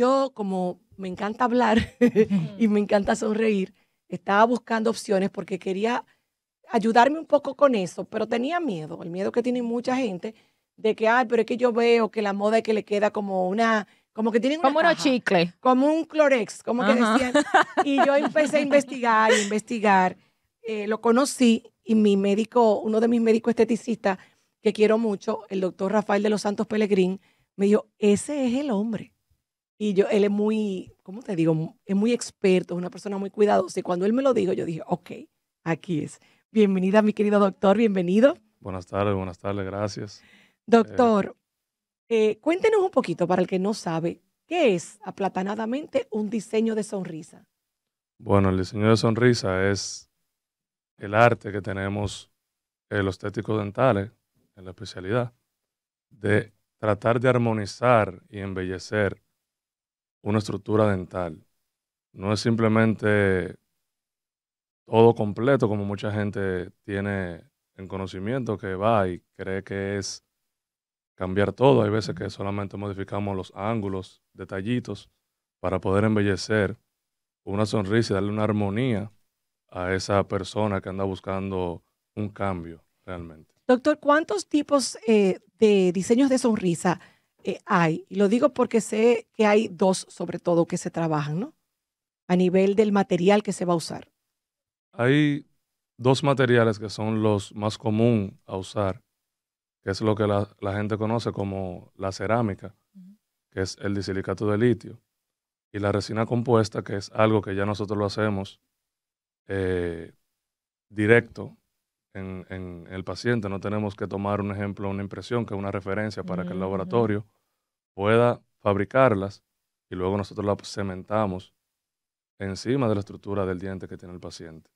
yo como me encanta hablar y me encanta sonreír, estaba buscando opciones porque quería ayudarme un poco con eso, pero tenía miedo, el miedo que tiene mucha gente de que, ay, pero es que yo veo que la moda es que le queda como una, como que tienen un como chicle como un clorex, como que decían. Y yo empecé a investigar, a investigar, eh, lo conocí y mi médico, uno de mis médicos esteticistas que quiero mucho, el doctor Rafael de los Santos Pelegrín, me dijo, ese es el hombre. Y yo, él es muy, ¿cómo te digo? Es muy experto, es una persona muy cuidadosa. Y cuando él me lo dijo, yo dije, ok, aquí es. Bienvenida, mi querido doctor, bienvenido. Buenas tardes, buenas tardes, gracias. Doctor, eh, cuéntenos un poquito, para el que no sabe, ¿qué es aplatanadamente un diseño de sonrisa? Bueno, el diseño de sonrisa es el arte que tenemos el eh, los dental dentales, en la especialidad, de tratar de armonizar y embellecer una estructura dental. No es simplemente todo completo como mucha gente tiene en conocimiento que va y cree que es cambiar todo. Hay veces que solamente modificamos los ángulos, detallitos, para poder embellecer una sonrisa y darle una armonía a esa persona que anda buscando un cambio realmente. Doctor, ¿cuántos tipos eh, de diseños de sonrisa eh, hay. Y lo digo porque sé que hay dos, sobre todo, que se trabajan, ¿no? A nivel del material que se va a usar. Hay dos materiales que son los más comunes a usar, que es lo que la, gente conoce como la cerámica, que es el disilicato de litio, y la resina compuesta, que es algo que ya nosotros lo hacemos eh, directo en, el paciente. No tenemos que tomar un ejemplo, una impresión, que es una referencia para que el laboratorio pueda fabricarlas y luego nosotros las cementamos encima de la estructura del diente que tiene el paciente.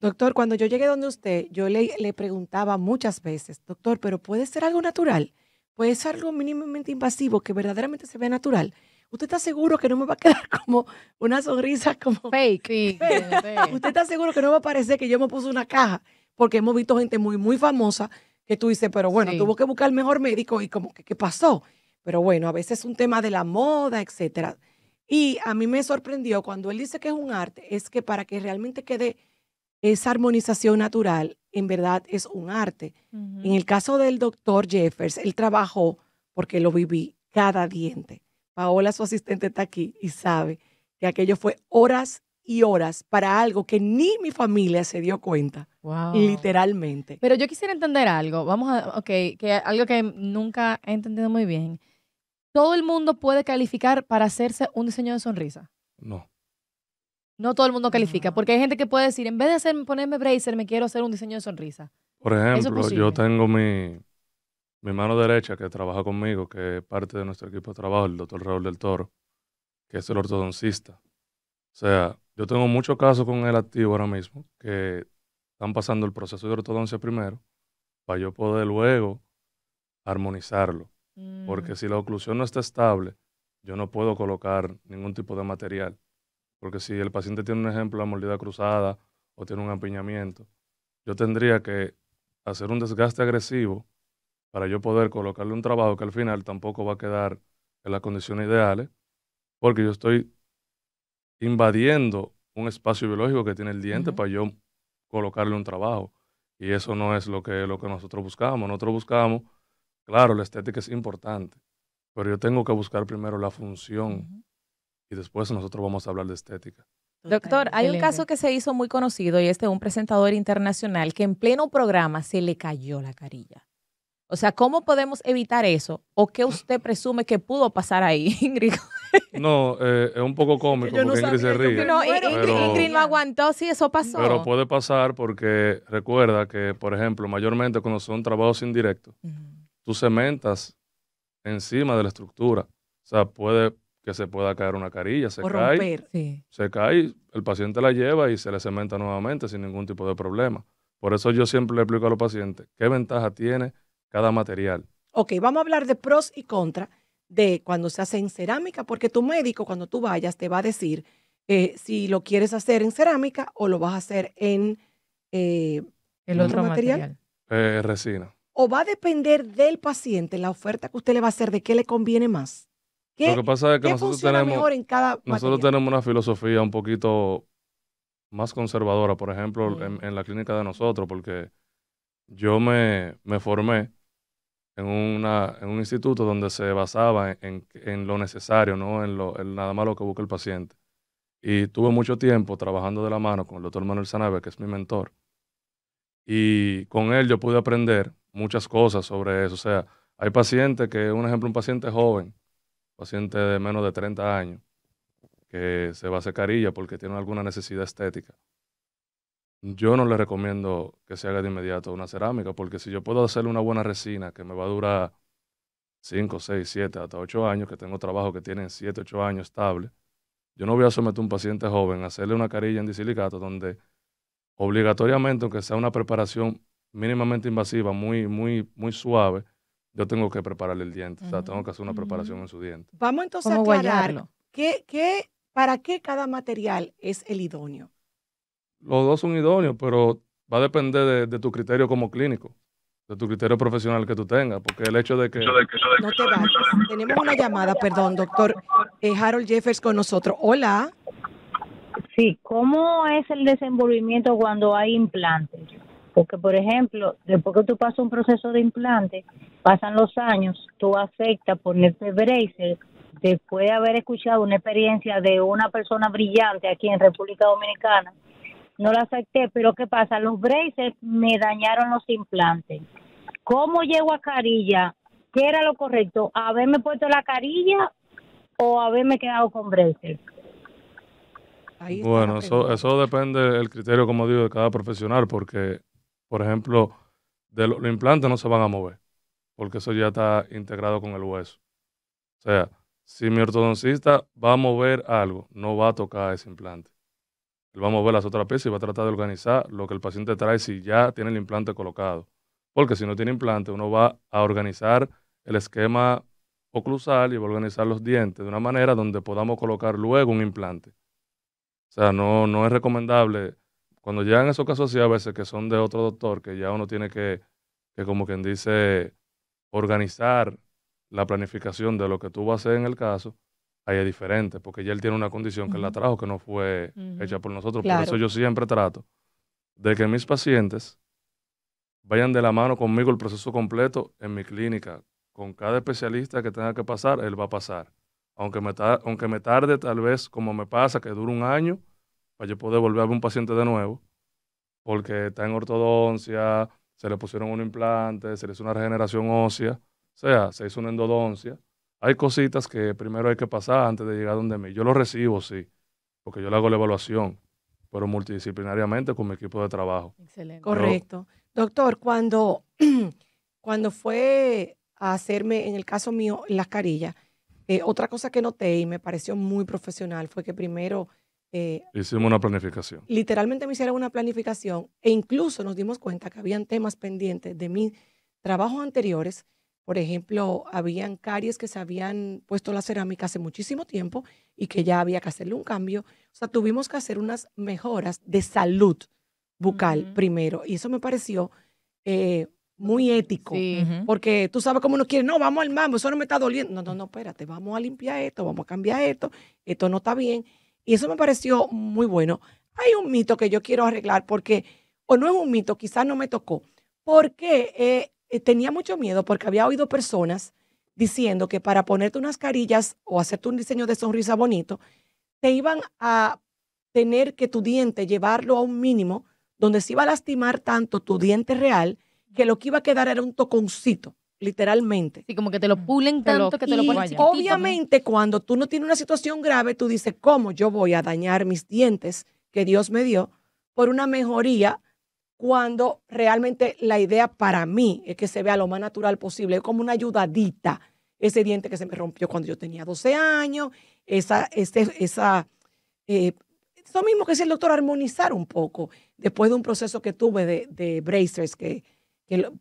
Doctor, cuando yo llegué donde usted, yo le, le preguntaba muchas veces, doctor, pero ¿puede ser algo natural? ¿Puede ser algo mínimamente invasivo que verdaderamente se vea natural? ¿Usted está seguro que no me va a quedar como una sonrisa como fake? fake. ¿Usted está seguro que no va a parecer que yo me puse una caja? porque hemos visto gente muy, muy famosa que tú dices, pero bueno, tuvo que buscar el mejor médico y como que, ¿qué pasó? Pero bueno, a veces es un tema de la moda, etc. Y a mí me sorprendió cuando él dice que es un arte, es que para que realmente quede esa armonización natural, en verdad es un arte. En el caso del doctor Jeffers, él trabajó, porque lo viví, cada diente. Paola, su asistente, está aquí y sabe que aquello fue horas y horas para algo que ni mi familia se dio cuenta. Literalmente. Pero yo quisiera entender algo. Vamos a, ok, que algo que nunca he entendido muy bien. ¿Todo el mundo puede calificar para hacerse un diseño de sonrisa? No. No todo el mundo califica, porque hay gente que puede decir, en vez de hacer, ponerme bracer, me quiero hacer un diseño de sonrisa. Por ejemplo, yo tengo mi, mi mano derecha que trabaja conmigo, que es parte de nuestro equipo de trabajo, el doctor Raúl del Toro, que es el ortodoncista. O sea, yo tengo muchos casos con el activo ahora mismo que están pasando el proceso de ortodoncia primero para yo poder luego armonizarlo. Porque mm. si la oclusión no está estable, yo no puedo colocar ningún tipo de material. Porque si el paciente tiene un ejemplo de mordida cruzada o tiene un empiñamiento, yo tendría que hacer un desgaste agresivo para yo poder colocarle un trabajo que al final tampoco va a quedar en las condiciones ideales, porque yo estoy invadiendo un espacio biológico que tiene el diente para yo colocarle un trabajo. Y eso no es lo que, lo que nosotros buscamos. Nosotros buscamos, claro, la estética es importante, pero yo tengo que buscar primero la función y después nosotros vamos a hablar de estética. Doctor, hay un caso que se hizo muy conocido y este es un presentador internacional que en pleno programa se le cayó la carilla. O sea, ¿cómo podemos evitar eso? ¿O qué usted presume que pudo pasar ahí, Ingrid? No, eh, es un poco cómico Ingrid se ríe. pero, no aguantó, eso pasó. Pero puede pasar porque recuerda que, por ejemplo, mayormente cuando son trabajos indirectos, tú cementas encima de la estructura. O sea, puede que se pueda caer una carilla, se cae. Se cae, el paciente la lleva y se le cementa nuevamente sin ningún tipo de problema. Por eso yo siempre le explico a los pacientes qué ventaja tiene cada material. Ok, vamos a hablar de pros y contras de cuando se hace en cerámica, porque tu médico cuando tú vayas te va a decir eh, si lo quieres hacer en cerámica o lo vas a hacer en eh, el otro, material. Eh, resina. O va a depender del paciente la oferta que usted le va a hacer, de qué le conviene más. ¿Qué, lo que pasa es que nosotros tenemos, nosotros tenemos una filosofía un poquito más conservadora, por ejemplo, mm. en, en, la clínica de nosotros, porque yo me, me formé en, un instituto donde se basaba en, lo necesario, no en, lo, nada más lo que busca el paciente. Y tuve mucho tiempo trabajando de la mano con el doctor Manuel Sanabe, que es mi mentor. Y con él yo pude aprender muchas cosas sobre eso. O sea, hay pacientes que, un ejemplo, un paciente joven, paciente de menos de 30 años, que se va a hacer porque tiene alguna necesidad estética yo no le recomiendo que se haga de inmediato una cerámica, porque si yo puedo hacerle una buena resina que me va a durar 5, 6, 7, hasta 8 años, que tengo trabajo que tiene 7, 8 años estable, yo no voy a someter a un paciente joven a hacerle una carilla en disilicato donde obligatoriamente, aunque sea una preparación mínimamente invasiva, muy, muy, muy suave, yo tengo que prepararle el diente, o sea, tengo que hacer una preparación en su diente. Vamos entonces a aclarar, ¿qué, qué, ¿para qué cada material es el idóneo? los dos son idóneos, pero va a depender de, tu criterio como clínico, de tu criterio profesional que tú tengas, porque el hecho de que... No te Tenemos una llamada, perdón, doctor eh, Harold Jeffers con nosotros. Hola. Sí, ¿cómo es el desenvolvimiento cuando hay implantes? Porque, por ejemplo, después que tú pasas un proceso de implante, pasan los años, tú aceptas ponerte braces después de haber escuchado una experiencia de una persona brillante aquí en República Dominicana, no la acepté, pero ¿qué pasa? Los braces me dañaron los implantes. ¿Cómo llego a carilla? ¿Qué era lo correcto? ¿Haberme puesto la carilla o haberme quedado con braces? Bueno, eso, depende del criterio, como digo, de cada profesional, porque, por ejemplo, de los implantes no se van a mover, porque eso ya está integrado con el hueso. O sea, si mi ortodoncista va a mover algo, no va a tocar ese implante vamos a ver las otras piezas y va a tratar de organizar lo que el paciente trae si ya tiene el implante colocado. Porque si no tiene implante, uno va a organizar el esquema oclusal y va a organizar los dientes de una manera donde podamos colocar luego un implante. O sea, no, no es recomendable. Cuando llegan esos casos así a veces que son de otro doctor, que ya uno tiene que, que como quien dice, organizar la planificación de lo que tú vas a hacer en el caso, ahí es diferente, porque ya él tiene una condición que él la trajo, que no fue hecha por nosotros. Por eso yo siempre trato de que mis pacientes vayan de la mano conmigo el proceso completo en mi clínica. Con cada especialista que tenga que pasar, él va a pasar. Aunque me, tarde, aunque me tarde, tal vez, como me pasa, que dure un año, para pues yo poder volver a un paciente de nuevo, porque está en ortodoncia, se le pusieron un implante, se le hizo una regeneración ósea, o sea, se hizo una endodoncia hay cositas que primero hay que pasar antes de llegar a donde me... Yo lo recibo, sí, porque yo le hago la evaluación, pero multidisciplinariamente con mi equipo de trabajo. Excelente. Correcto. Doctor, cuando, cuando fue a hacerme, en el caso mío, las carillas, eh, otra cosa que noté y me pareció muy profesional fue que primero... Eh, Hicimos una planificación. Literalmente me hicieron una planificación e incluso nos dimos cuenta que habían temas pendientes de mis trabajos anteriores por ejemplo, habían caries que se habían puesto la cerámica hace muchísimo tiempo y que ya había que hacerle un cambio. O sea, tuvimos que hacer unas mejoras de salud bucal primero. Y eso me pareció eh, muy ético. Porque tú sabes cómo uno quiere, no, vamos al mambo, eso no me está doliendo. No, no, no, espérate, vamos a limpiar esto, vamos a cambiar esto, esto no está bien. Y eso me pareció muy bueno. Hay un mito que yo quiero arreglar porque, o no es un mito, quizás no me tocó. Porque eh, eh, tenía mucho miedo porque había oído personas diciendo que para ponerte unas carillas o hacerte un diseño de sonrisa bonito, te iban a tener que tu diente llevarlo a un mínimo donde se iba a lastimar tanto tu diente real que lo que iba a quedar era un toconcito, literalmente. Y como que te lo pulen tanto que te lo ponen Obviamente, cuando tú no tienes una situación grave, tú dices, ¿cómo yo voy a dañar mis dientes que Dios me dio por una mejoría cuando realmente la idea para mí es que se vea lo más natural posible, como una ayudadita. Ese diente que se me rompió cuando yo tenía 12 años, esa, ese, esa, eh, eso mismo que decía el doctor, armonizar un poco después de un proceso que tuve de, de bracers que,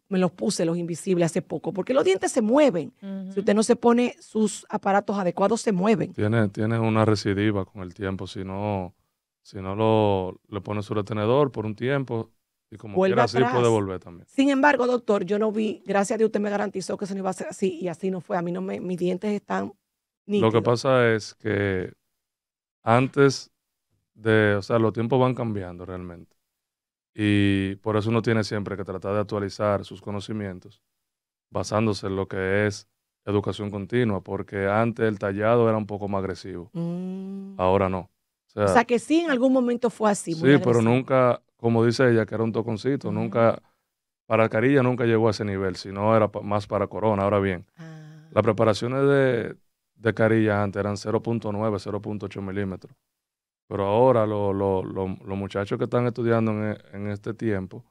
me los puse, los invisibles, hace poco, porque los dientes se mueven. Si usted no se pone sus aparatos adecuados, se mueven. Tienes tiene una recidiva con el tiempo, si no, si no lo, le pone su retenedor por un tiempo, y como vuelve quiera, Así puede volver también. Sin embargo, doctor, yo no vi, gracias a Dios usted me garantizó que se iba a ser así y así no fue. A mí no me, mis dientes están Lo que pasa es que antes de, o sea, los tiempos van cambiando realmente. Y por eso uno tiene siempre que tratar de actualizar sus conocimientos basándose en lo que es educación continua, porque antes el tallado era un poco más agresivo. Mm. Ahora no. o sea, que sí en algún momento fue así. Sí, pero nunca como dice ella, que era un toconcito. Nunca, para Carilla nunca llegó a ese nivel, sino era más para Corona. Ahora bien, ah. las preparaciones de, Carilla antes eran 0.9, 0.8 milímetros. Pero ahora los muchachos que están estudiando en, este tiempo,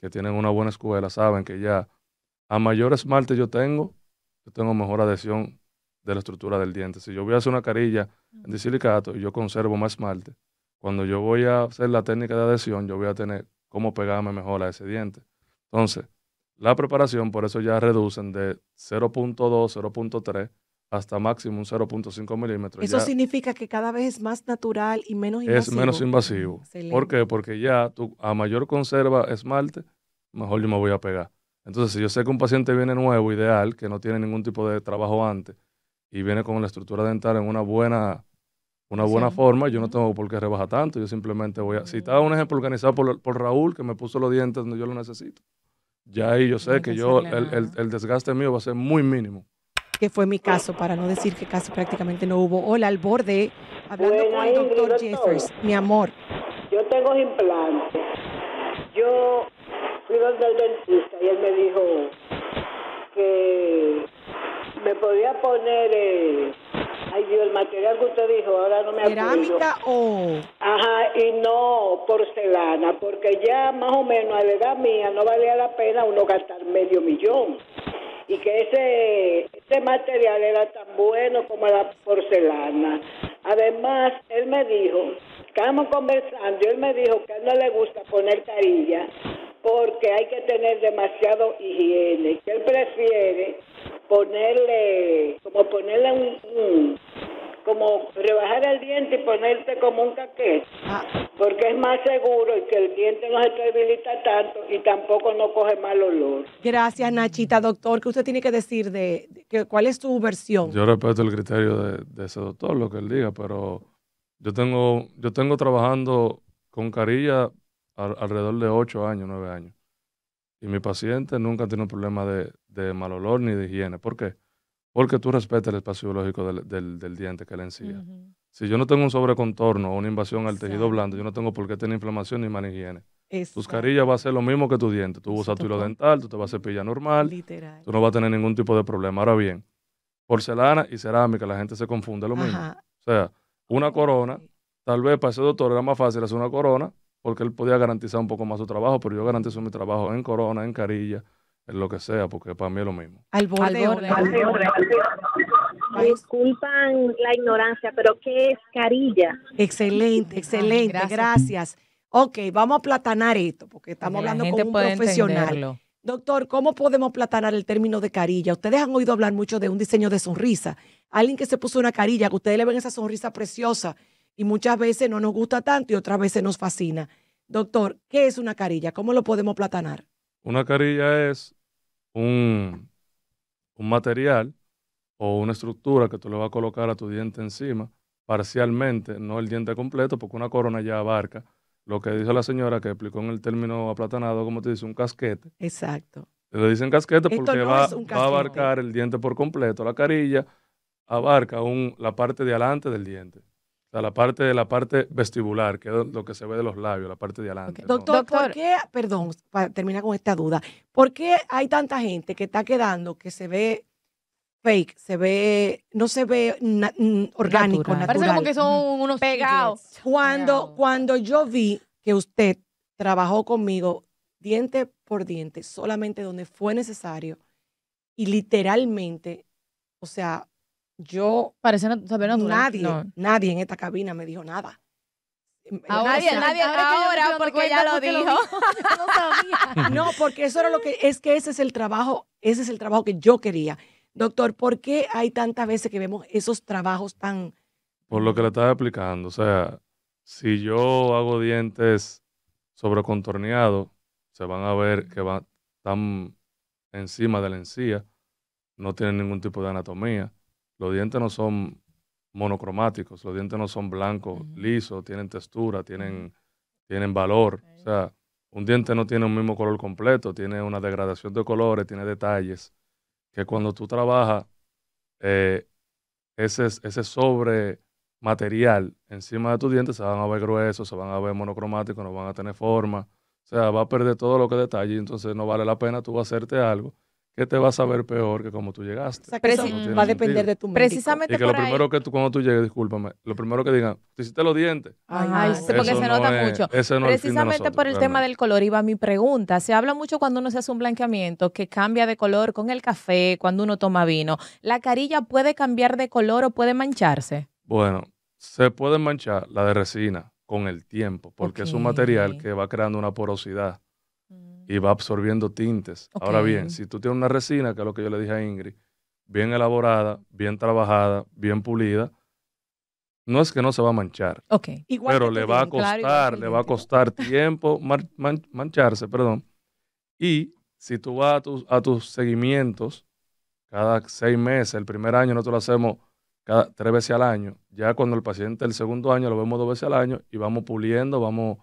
que tienen una buena escuela, saben que ya a mayor esmalte yo tengo, yo tengo mejor adhesión de la estructura del diente. Si yo voy a hacer una carilla de silicato y yo conservo más esmalte, cuando yo voy a hacer la técnica de adhesión, yo voy a tener cómo pegarme mejor a ese diente. Entonces, la preparación, por eso ya reducen de 0.2, 0.3 hasta máximo 0.5 milímetros. Eso significa que cada vez es más natural y menos invasivo. Es menos invasivo. ¿Por qué? Porque ya a mayor conserva esmalte, mejor yo me voy a pegar. Entonces, si yo sé que un paciente viene nuevo, ideal, que no tiene ningún tipo de trabajo antes, y viene con la estructura dental en una buena una buena forma, yo no tengo por qué rebajar tanto, yo simplemente voy a... Si estaba un ejemplo organizado por, Raúl, que me puso los dientes donde yo lo necesito, ya ahí yo sé que, yo, el, desgaste mío va a ser muy mínimo. Que fue mi caso, para no decir que casi prácticamente no hubo. Hola, al borde, hablando con el doctor, Jeffers, mi amor. Yo tengo implantes. Yo fui donde el dentista y él me dijo que me podía poner... Eh, Ay Dios, el material que usted dijo, ahora no me acuerdo. Cerámica o... Ajá, y no porcelana, porque ya más o menos a la edad mía no valía la pena uno gastar medio millón. Y que ese, ese material era tan bueno como la porcelana. Además, él me dijo, estábamos conversando, y él me dijo que a él no le gusta poner carilla porque hay que tener demasiado higiene. Él prefiere ponerle, como ponerle un, como rebajar el diente y ponerte como un caquete, ah. porque es más seguro y que el diente no se debilita tanto y tampoco no coge mal olor. Gracias, Nachita. Doctor, ¿qué usted tiene que decir de, cuál es su versión? Yo respeto el criterio de, de, ese doctor, lo que él diga, pero yo tengo, yo tengo trabajando con carilla alrededor de 8 años, 9 años. Y mi paciente nunca tiene un problema de, mal olor ni de higiene. ¿Por qué? Porque tú respetas el espacio biológico del, del, diente, que le encía. Si yo no tengo un sobrecontorno o una invasión al tejido blando, yo no tengo por qué tener inflamación ni mala higiene. Tus carillas va a ser lo mismo que tu diente. Tú usas tu hilo dental, tú te vas a cepillar normal. Literal. Tú no vas a tener ningún tipo de problema. Ahora bien, porcelana y cerámica, la gente se confunde lo mismo. O sea, una corona, tal vez para ese doctor era más fácil hacer una corona porque él podía garantizar un poco más su trabajo, pero yo garantizo mi trabajo en corona, en carilla, en lo que sea, porque para mí es lo mismo. Al borde. Disculpan la ignorancia, pero ¿qué es carilla? Excelente, ah, excelente, gracias. Ok, vamos a platanar esto, porque estamos hablando con un profesional. Doctor, ¿cómo podemos platanar el término de carilla? Ustedes han oído hablar mucho de un diseño de sonrisa. Alguien que se puso una carilla, que ustedes le ven esa sonrisa preciosa y muchas veces no nos gusta tanto y otras veces nos fascina. Doctor, ¿qué es una carilla? ¿Cómo lo podemos platanar? Una carilla es un, material o una estructura que tú le vas a colocar a tu diente encima, parcialmente, no el diente completo, porque una corona ya abarca lo que dice la señora que explicó en el término aplatanado, como te dice, un casquete. Exacto. Le dicen casquete porque va, va, a abarcar el diente por completo. La carilla abarca un, la parte de adelante del diente la parte de la parte vestibular, que es lo que se ve de los labios, la parte de adelante. Doctor, ¿por qué, perdón, para terminar con esta duda, ¿por qué hay tanta gente que está quedando que se ve fake, se ve, no se ve orgánico, natural. Parece como que son unos pegados. Cuando, cuando yo vi que usted trabajó conmigo diente por diente, solamente donde fue necesario, y literalmente, o sea, yo. Parece saber Nadie, nadie en esta cabina me dijo nada. Em, nadie, nadie ahora, porque ella lo dijo. no, no, porque eso era lo que es que ese es el trabajo, ese es el trabajo que yo quería. Doctor, ¿por qué hay tantas veces que vemos esos trabajos tan Por lo que le estaba explicando, o sea, si yo hago dientes sobrecontorneados, se van a ver que van están encima de la encía, no tienen ningún tipo de anatomía. Los dientes no son monocromáticos, los dientes no son blancos, lisos, tienen textura, tienen, tienen valor. O sea, un diente no tiene un mismo color completo, tiene una degradación de colores, tiene detalles, que cuando tú trabajas eh, ese, ese sobre material encima de tus dientes se van a ver gruesos, se van a ver monocromáticos, no van a tener forma. O sea, va a perder todo lo que detalle, entonces no vale la pena tú hacerte algo que te vas a ver peor que como tú llegaste. va a depender de tu mente. Precisamente. Y que lo primero que tú, cuando tú llegues, discúlpame, lo primero que digan, te hiciste los dientes. Ay, Ay porque se nota mucho. Precisamente por el tema del color iba mi pregunta. Se habla mucho cuando uno se hace un blanqueamiento que cambia de color con el café, cuando uno toma vino. ¿La carilla puede cambiar de color o puede mancharse? Bueno, se puede manchar la de resina con el tiempo, porque es un material que va creando una porosidad y va absorbiendo tintes. Ahora bien, si tú tienes una resina, que es lo que yo le dije a Ingrid, bien elaborada, bien trabajada, bien pulida, no es que no se va a manchar. Ok. Igual pero le va a costar, le va a costar tiempo mancharse, perdón. Y si tú vas a tus, seguimientos, cada seis meses, el primer año nosotros lo hacemos cada tres veces al año. Ya cuando el paciente el segundo año lo vemos dos veces al año y vamos puliendo, vamos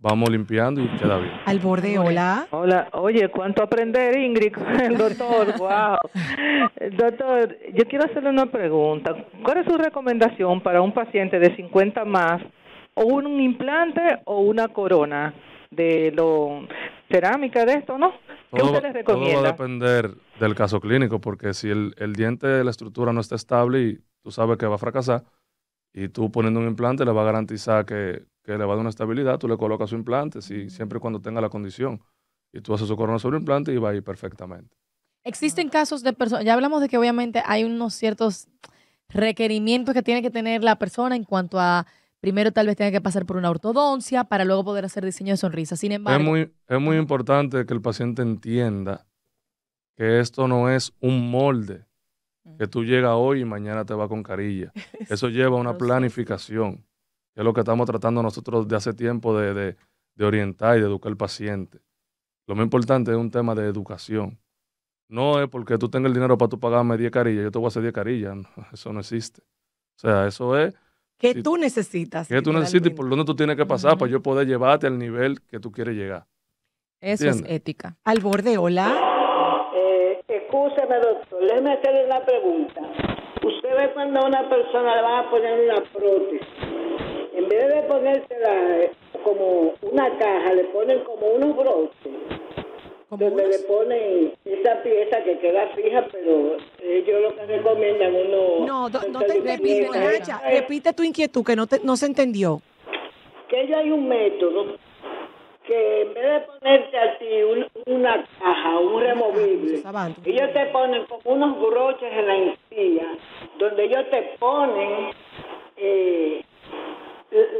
vamos limpiando y queda bien. Al borde, hola. Hola, oye, cuánto aprender, Ingrid, el doctor, wow. Doctor, yo quiero hacerle una pregunta. ¿Cuál es su recomendación para un paciente de 50 más o un implante o una corona de lo cerámica de esto, no? ¿Qué usted les recomienda? Todo va a depender del caso clínico, porque si el, el diente, la estructura no está estable y tú sabes que va a fracasar, y tú poniendo un implante le va a garantizar que que le va a dar una estabilidad, tú le colocas su implante, si, siempre y cuando tenga la condición. Y tú haces su corona sobre el implante y va a ir perfectamente. Existen casos de personas, ya hablamos de que obviamente hay unos ciertos requerimientos que tiene que tener la persona en cuanto a primero tal vez tenga que pasar por una ortodoncia para luego poder hacer diseño de sonrisa. Sin embargo, es muy, es muy importante que el paciente entienda que esto no es un molde que tú llegas hoy y mañana te va con carilla. Eso lleva a una planificación que es lo que estamos tratando nosotros de hace tiempo de, orientar y de educar al paciente. Lo más importante es un tema de educación. No es porque tú tengas el dinero para tú pagarme 10 carillas, yo te voy a hacer 10 carillas. eso no existe. O sea, eso es... que tú necesitas? que tú necesitas y por dónde tú tienes que pasar para yo poder llevarte al nivel que tú quieres llegar? Eso es ética. Al borde, hola. Eh, doctor, déjeme hacerle una pregunta. Usted ve cuando a una persona le va a poner una prótesis en vez de ponérsela eh, como una caja, le ponen como unos broches. Donde le ponen esa pieza que queda fija, pero ellos lo que recomiendan uno... No, no te repite, repite tu inquietud que no, te, no se entendió. Que ya hay un método que en vez de ponerte así una caja, un removible, ellos te ponen como unos broches en la encía, donde ellos te ponen eh,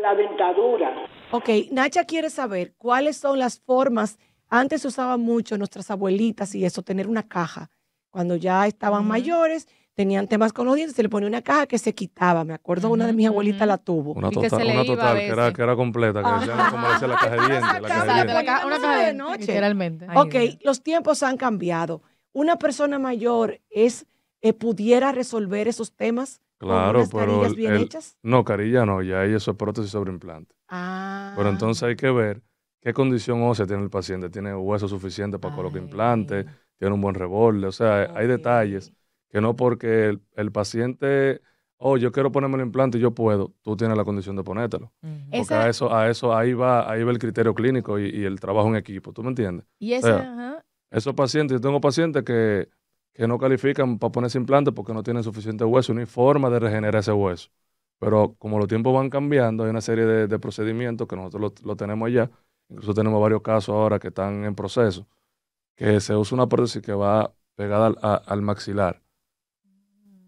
la dentadura. Ok, Nacha quiere saber cuáles son las formas. Antes se usaba mucho nuestras abuelitas y eso, tener una caja. Cuando ya estaban mayores, tenían temas con los dientes, se le ponía una caja que se quitaba. Me acuerdo una de mis abuelitas la tuvo. Una tota- total, que, total era, que, era, completa, que como la caja de dientes. una caja de noche. Literalmente. Ok, los tiempos han cambiado. Una persona mayor es eh, pudiera resolver esos temas? Claro, con pero. Carillas bien hechas? No, carilla no, ya ahí eso es prótesis sobre implante. Ah. Pero entonces hay que ver qué condición ósea tiene el paciente. ¿Tiene hueso suficiente para colocar implante? ¿Tiene un buen reborde O sea, hay detalles que no porque el, paciente oh, yo quiero ponerme el implante y yo puedo, tú tienes la condición de ponértelo. a eso, a eso, ahí va, ahí va el criterio clínico y, el trabajo en equipo, ¿tú me entiendes? Y ese, Esos pacientes, yo tengo pacientes que que no califican para ponerse implantes porque no tienen suficiente hueso, ni forma de regenerar ese hueso. Pero como los tiempos van cambiando, hay una serie de, procedimientos que nosotros lo, tenemos ya, incluso tenemos varios casos ahora que están en proceso, que se usa una prótesis que va pegada al, maxilar,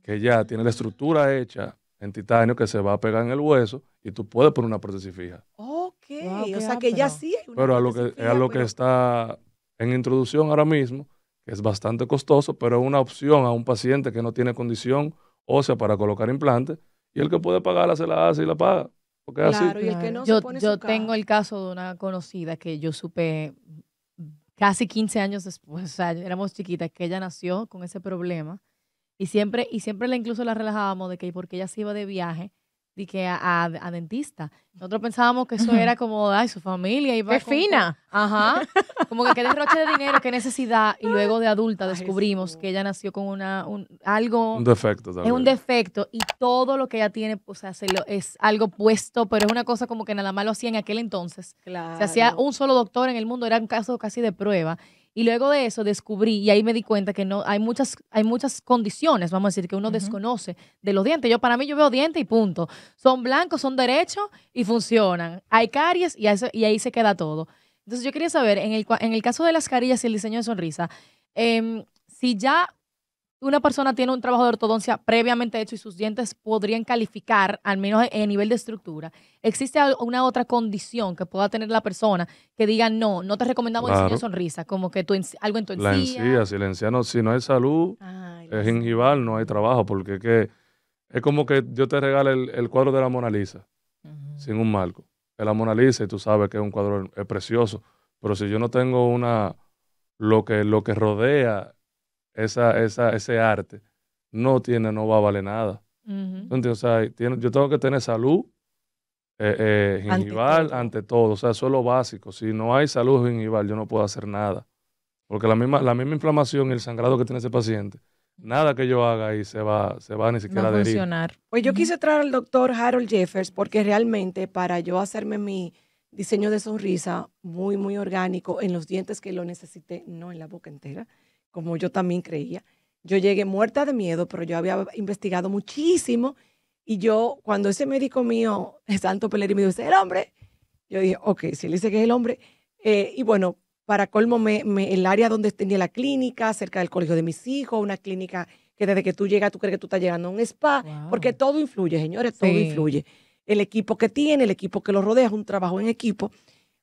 que ya tiene la estructura hecha en titanio que se va a pegar en el hueso y tú puedes poner una prótesis fija. Ok, o sea que ya sí hay una Pero a lo que, es a lo que está en introducción ahora mismo, es bastante costoso, pero es una opción a un paciente que no tiene condición ósea para colocar implantes y el que puede pagarla se la hace y la paga. Porque yo, yo tengo el caso de una conocida que yo supe casi 15 años después, o sea, éramos chiquitas, que ella nació con ese problema y siempre, y siempre la, incluso la relajábamos de que porque ella se iba de viaje, y que a, dentista. Nosotros pensábamos que eso era como, ay, su familia y ¡Qué fina! Ajá. Como que qué derroche de dinero, qué necesidad. Y luego de adulta descubrimos que ella nació con una, un, algo... Un defecto también. Es un defecto. Y todo lo que ella tiene, o sea, es algo puesto, pero es una cosa como que nada más lo hacía en aquel entonces. Se hacía un solo doctor en el mundo, era un caso casi de prueba. Y luego de eso descubrí, y ahí me di cuenta que no, hay muchas, hay muchas condiciones, vamos a decir, que uno desconoce de los dientes. Yo para mí yo veo dientes y punto. Son blancos, son derechos y funcionan. Hay caries y, y ahí se queda todo. Entonces yo quería saber, en el, en el caso de las carillas y el diseño de sonrisa, em, si ya una persona tiene un trabajo de ortodoncia previamente hecho y sus dientes podrían calificar, al menos en nivel de estructura, ¿existe alguna otra condición que pueda tener la persona que diga, no, no te recomendamos claro. sonrisa? Como que tu, algo en tu encía. La si no, si no hay salud, es gingival, no hay trabajo, porque es, que, es como que yo te regalo el, cuadro de la Mona Lisa, sin un marco. Es la Mona Lisa y tú sabes que es un cuadro precioso, pero si yo no tengo una, lo que, lo que rodea esa, ese arte, no tiene, no va a valer nada. yo tengo que tener salud eh, eh gingival ante todo. O sea, eso es lo básico. Si no hay salud gingival, yo no puedo hacer nada. Porque la misma, inflamación y el sangrado que tiene ese paciente, nada que yo haga ahí se va, se va ni siquiera a Pues yo quise traer al doctor Harold Jeffers porque realmente para yo hacerme mi diseño de sonrisa muy, muy orgánico en los dientes que lo necesite no en la boca entera, como yo también creía. Yo llegué muerta de miedo, pero yo había investigado muchísimo y yo, cuando ese médico mío, Santo Peleri, me ¿es el hombre? Yo dije, ok, si él dice que es el hombre. Eh, y bueno, para colmo, el área donde tenía la clínica, cerca del colegio de mis hijos, una clínica que desde que tú llegas, tú crees que tú estás llegando a un spa, porque todo influye, señores, todo influye. El equipo que tiene, el equipo que lo rodea, es un trabajo en equipo.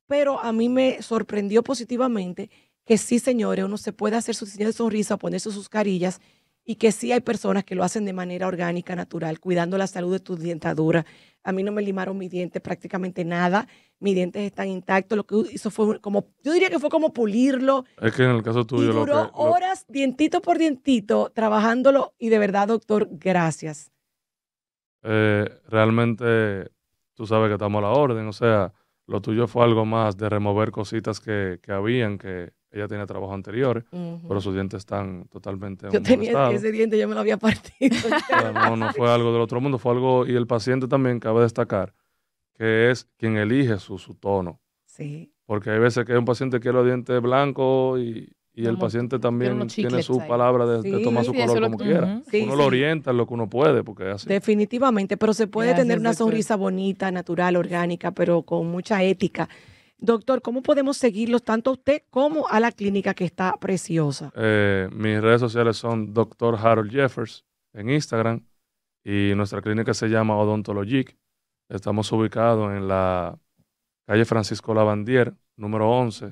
Pero a mí me sorprendió positivamente que sí, señores, uno se puede hacer su señas de sonrisa, ponerse sus carillas y que sí hay personas que lo hacen de manera orgánica, natural, cuidando la salud de tu dentadura. A mí no me limaron mis dientes prácticamente nada, mis dientes están intactos, lo que hizo fue como, yo diría que fue como pulirlo. Es que en el caso tuyo... duró horas, dientito por dientito, trabajándolo y de verdad, doctor, gracias. Eh, realmente tú sabes que estamos a la orden, o sea, lo tuyo fue algo más de remover cositas que habían, que, ella tiene trabajo anterior, pero sus dientes están totalmente. Yo tenía ese diente, yo me lo había partido. no, no fue algo del otro mundo, fue algo. Y el paciente también cabe destacar que es quien elige su, tono. Sí. Porque hay veces que hay un paciente quiere los dientes blancos y, y el paciente también tiene su palabra de, tomar su color como quiera. uno lo orienta en lo que uno puede, porque es así. Definitivamente, pero se puede tener una sonrisa bonita, natural, orgánica, pero con mucha ética. Doctor, ¿cómo podemos seguirlos tanto a usted como a la clínica que está preciosa? Eh, mis redes sociales son Doctor Harold Jeffers en Instagram y nuestra clínica se llama Odontologic. Estamos ubicados en la calle Francisco Lavandier, número 11,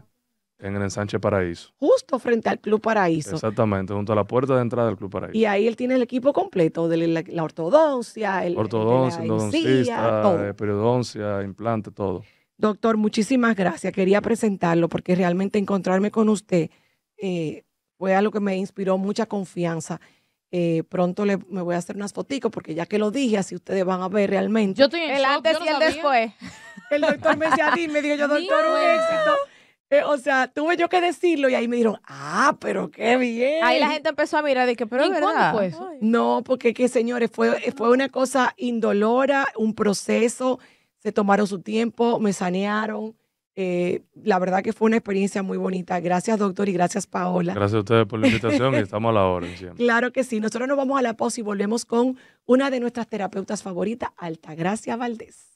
en el ensanche Paraíso. Justo frente al Club Paraíso. Exactamente, junto a la puerta de entrada del Club Paraíso. Y ahí él tiene el equipo completo de la, ortodoncia, el, ortodoncia, la todo. Eh, periodoncia, implante, todo. Doctor, muchísimas gracias. Quería presentarlo porque realmente encontrarme con usted eh, fue algo que me inspiró mucha confianza. Eh, pronto le, me voy a hacer unas fotitos porque ya que lo dije, así ustedes van a ver realmente. Yo estoy en el antes y el después. El doctor me decía a ti, me dijo yo, doctor, un éxito. Eh, o sea, tuve yo que decirlo y ahí me dijeron, ah, pero qué bien. Ahí la gente empezó a mirar de que, pero Cuándo fue No, porque que señores, fue, fue una cosa indolora, un proceso se tomaron su tiempo, me sanearon. Eh, la verdad que fue una experiencia muy bonita. Gracias, doctor, y gracias, Paola. Gracias a ustedes por la invitación y estamos a la hora. Claro que sí. Nosotros nos vamos a la pausa y volvemos con una de nuestras terapeutas favoritas, Altagracia Valdés.